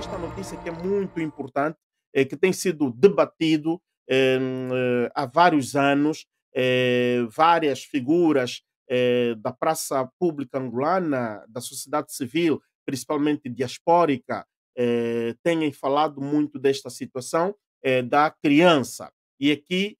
esta notícia que é muito importante, é, que tem sido debatido é, há vários anos. É, várias figuras da praça pública angolana, da sociedade civil, principalmente diaspórica, têm falado muito desta situação da criança. E aqui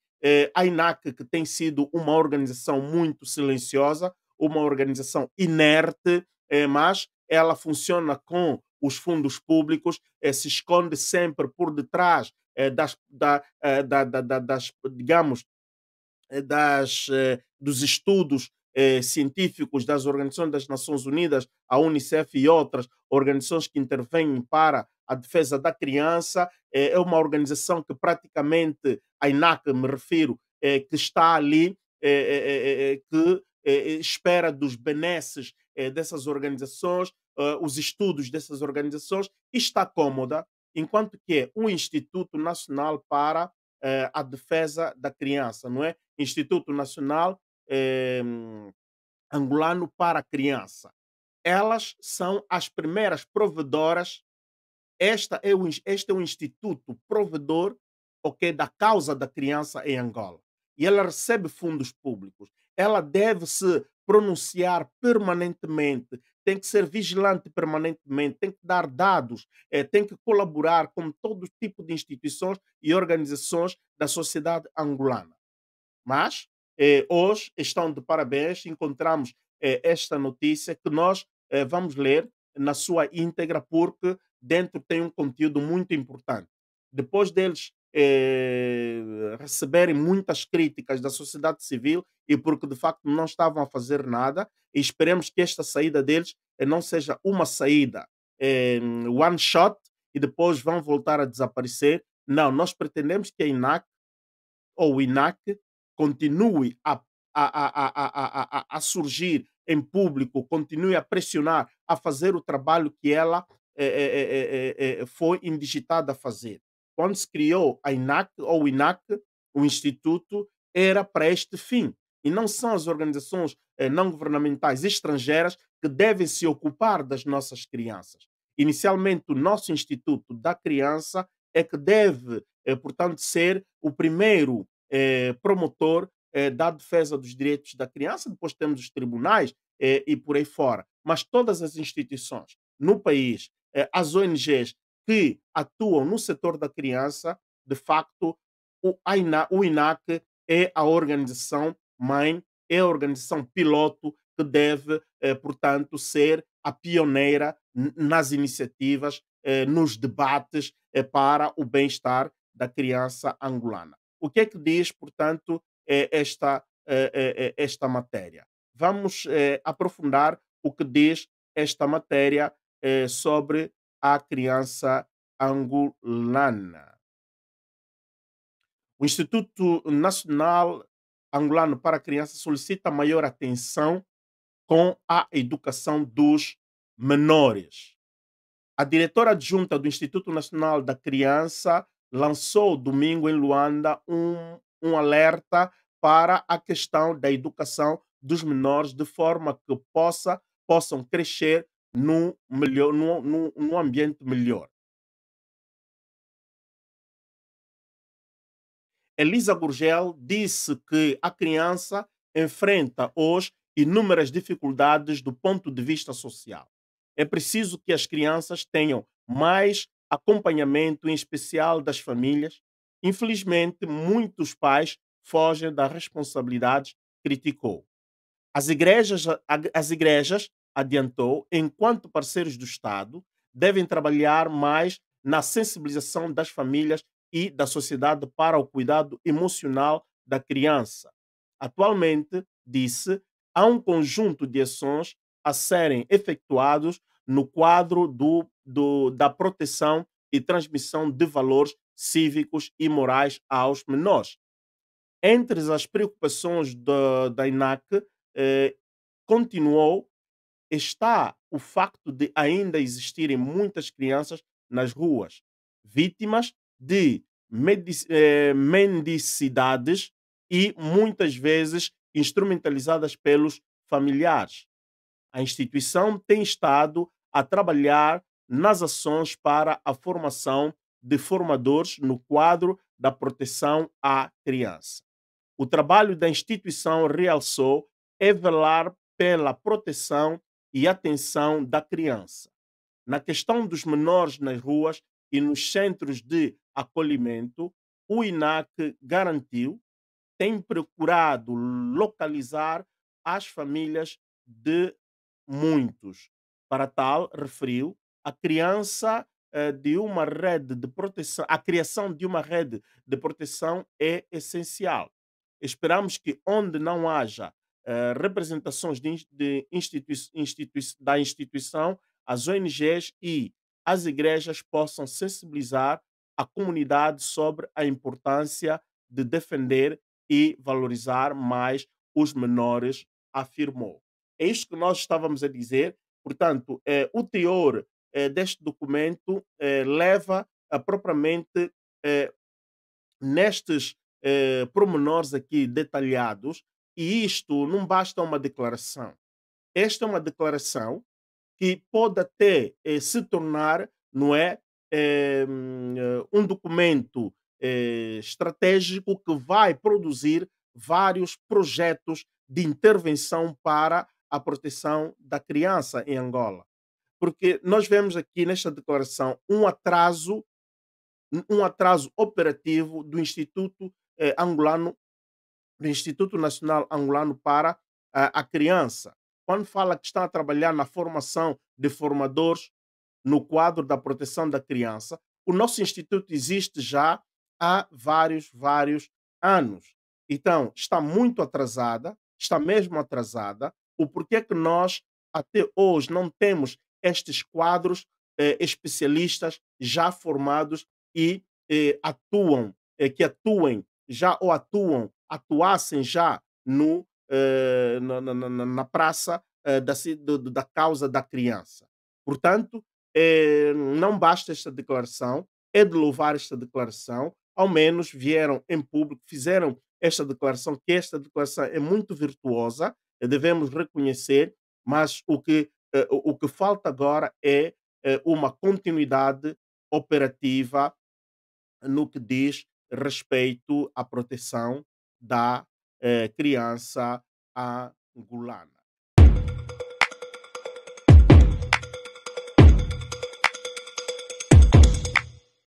a INAC, que tem sido uma organização muito silenciosa, uma organização inerte, mas ela funciona com os fundos públicos eh, se esconde sempre por detrás eh, das, eh, da, da, da, das, digamos, das, dos estudos científicos das organizações das Nações Unidas, a Unicef e outras organizações que intervêm para a defesa da criança, é uma organização que praticamente, a INAC me refiro, que está ali, que espera dos benesses dessas organizações uh, os estudos dessas organizações está cômoda, enquanto que é um Instituto Nacional para uh, a Defesa da Criança, não é? Instituto Nacional eh, Angolano para a Criança. Elas são as primeiras provedoras. Esta é o, este é o instituto provedor okay, da causa da criança em Angola. E ela recebe fundos públicos. Ela deve se pronunciar permanentemente tem que ser vigilante permanentemente, tem que dar dados, é, tem que colaborar com todo tipo de instituições e organizações da sociedade angolana. Mas, é, hoje, estão de parabéns, encontramos é, esta notícia que nós vamos ler na sua íntegra, porque dentro tem um conteúdo muito importante. Depois deles eh, receberem muitas críticas da sociedade civil e porque de facto não estavam a fazer nada. E esperemos que esta saída deles eh, não seja uma saída eh, one shot e depois vão voltar a desaparecer. Não, nós pretendemos que a INAC ou o INAC continue a, a, a, a, surgir em público, continue a pressionar, a fazer o trabalho que ela foi indigitada a fazer quando se criou a INAC ou o INAC, o Instituto, era para este fim. E não são as organizações eh, não governamentais estrangeiras que devem se ocupar das nossas crianças. Inicialmente, o nosso Instituto da Criança é que deve, eh, portanto, ser o primeiro eh, promotor da defesa dos direitos da criança, depois temos os tribunais e por aí fora. Mas todas as instituições no país, as ONGs que atuam no setor da criança, de facto, o, INAC, o INAC é a organização mãe, é a organização piloto que deve, eh, portanto, ser a pioneira nas iniciativas, eh, nos debates eh, para o bem-estar da criança angolana. O que é que diz, portanto, eh, esta, eh, eh, esta matéria? Vamos aprofundar o que diz esta matéria sobre à criança angolana. O Instituto Nacional Angolano para a Criança solicita maior atenção com a educação dos menores. A diretora adjunta do Instituto Nacional da Criança lançou domingo em Luanda um, um alerta para a questão da educação dos menores de forma que possa, possam crescer num, melhor, num, num, num ambiente melhor. Elisa Gurgel disse que a criança enfrenta hoje inúmeras dificuldades do ponto de vista social. É preciso que as crianças tenham mais acompanhamento, em especial das famílias. Infelizmente, muitos pais fogem das responsabilidades, criticou. As igrejas, as igrejas adiantou, enquanto parceiros do Estado, devem trabalhar mais na sensibilização das famílias e da sociedade para o cuidado emocional da criança. Atualmente, disse, há um conjunto de ações a serem efetuados no quadro do, do, da proteção e transmissão de valores cívicos e morais aos menores. Entre as preocupações da, da INAC, eh, continuou está o facto de ainda existirem muitas crianças nas ruas, vítimas de eh, mendicidades e muitas vezes instrumentalizadas pelos familiares. A instituição tem estado a trabalhar nas ações para a formação de formadores no quadro da proteção à criança. O trabalho da instituição realçou é velar pela proteção e atenção da criança. Na questão dos menores nas ruas e nos centros de acolhimento, o INAC garantiu tem procurado localizar as famílias de muitos. Para tal, referiu a criança eh, de uma rede de proteção, a criação de uma rede de proteção é essencial. Esperamos que onde não haja eh, representações de, de institui, institui, da instituição, as ONGs e as igrejas possam sensibilizar a comunidade sobre a importância de defender e valorizar mais os menores, afirmou. É isto que nós estávamos a dizer. Portanto, eh, o teor eh, deste documento leva a, propriamente nestes promenores aqui detalhados e isto não basta uma declaração. Esta é uma declaração que pode até eh, se tornar não é, eh, hum, um documento eh, estratégico que vai produzir vários projetos de intervenção para a proteção da criança em Angola. Porque nós vemos aqui nesta declaração um atraso, um atraso operativo do Instituto Angolano do Instituto Nacional Angolano para a, eh, a Criança, quando fala que estão a trabalhar na formação de formadores no quadro da proteção da criança, o nosso instituto existe já há vários, vários anos. Então, está muito atrasada, está mesmo atrasada. O porquê que nós, até hoje, não temos estes quadros eh, especialistas já formados e eh, atuam, eh, que atuem já ou atuam atuassem já no, eh, na, na, na, na, praça eh, da, da causa da criança. Portanto, eh, não basta esta declaração, é de louvar esta declaração, ao menos vieram em público, fizeram esta declaração, que esta declaração é muito virtuosa, devemos reconhecer, mas o que, o que falta agora é uma continuidade operativa no que diz respeito à proteção da eh, criança angolana.